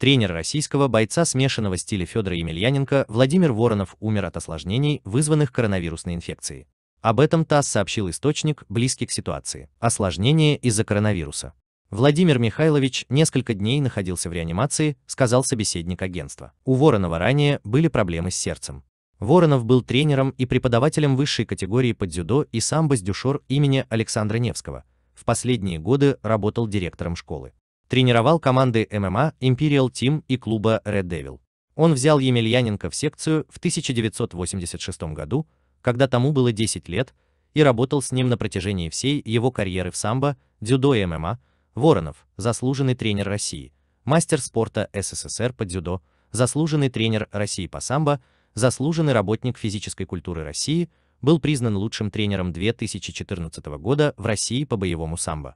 Тренер российского бойца смешанного стиля Федора Емельяненко Владимир Воронов умер от осложнений, вызванных коронавирусной инфекцией. Об этом ТАСС сообщил источник, близкий к ситуации. Осложнение из-за коронавируса. Владимир Михайлович несколько дней находился в реанимации, сказал собеседник агентства. У Воронова ранее были проблемы с сердцем. Воронов был тренером и преподавателем высшей категории под дзюдо и самбо-дюшор имени Александра Невского. В последние годы работал директором школы. Тренировал команды ММА Imperial Team и клуба Red Devil. Он взял Емельяненко в секцию в 1986 году, когда тому было 10 лет, и работал с ним на протяжении всей его карьеры в самбо, дзюдо и ММА, Воронов, заслуженный тренер России, мастер спорта СССР по дзюдо, заслуженный тренер России по самбо, заслуженный работник физической культуры России, был признан лучшим тренером 2014 года в России по боевому самбо.